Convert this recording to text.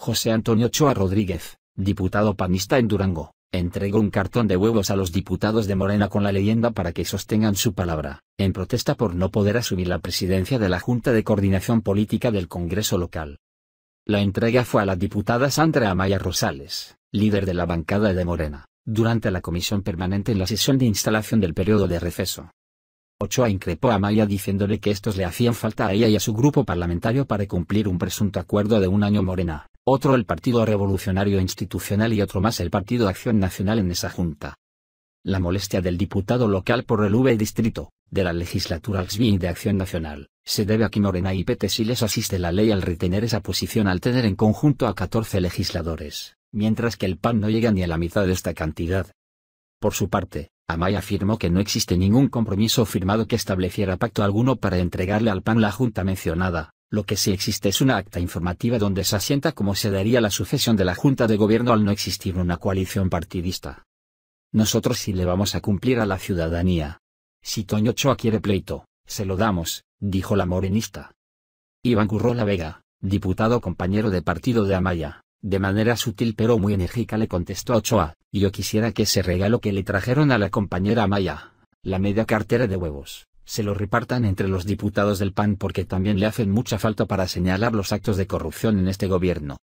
José Antonio Ochoa Rodríguez, diputado panista en Durango, entregó un cartón de huevos a los diputados de Morena con la leyenda para que sostengan su palabra, en protesta por no poder asumir la presidencia de la Junta de Coordinación Política del Congreso local. La entrega fue a la diputada Sandra Amaya Rosales, líder de la bancada de Morena, durante la comisión permanente en la sesión de instalación del periodo de receso. Ochoa increpó a Amaya diciéndole que estos le hacían falta a ella y a su grupo parlamentario para cumplir un presunto acuerdo de un año Morena, otro el Partido Revolucionario Institucional y otro más el Partido Acción Nacional en esa junta. La molestia del diputado local por el V distrito, de la legislatura Xxi de Acción Nacional, se debe a que Morena y PT si les asiste la ley al retener esa posición al tener en conjunto a 14 legisladores, mientras que el PAN no llega ni a la mitad de esta cantidad. Por su parte, Amaya afirmó que no existe ningún compromiso firmado que estableciera pacto alguno para entregarle al PAN la junta mencionada, lo que sí existe es una acta informativa donde se asienta cómo se daría la sucesión de la Junta de Gobierno al no existir una coalición partidista. Nosotros sí le vamos a cumplir a la ciudadanía. Si Toño Ochoa quiere pleito, se lo damos, dijo la morenista. Iván la Vega, diputado compañero de partido de Amaya, de manera sutil pero muy enérgica le contestó a Ochoa, yo quisiera que ese regalo que le trajeron a la compañera Amaya, la media cartera de huevos, se lo repartan entre los diputados del PAN porque también le hacen mucha falta para señalar los actos de corrupción en este gobierno.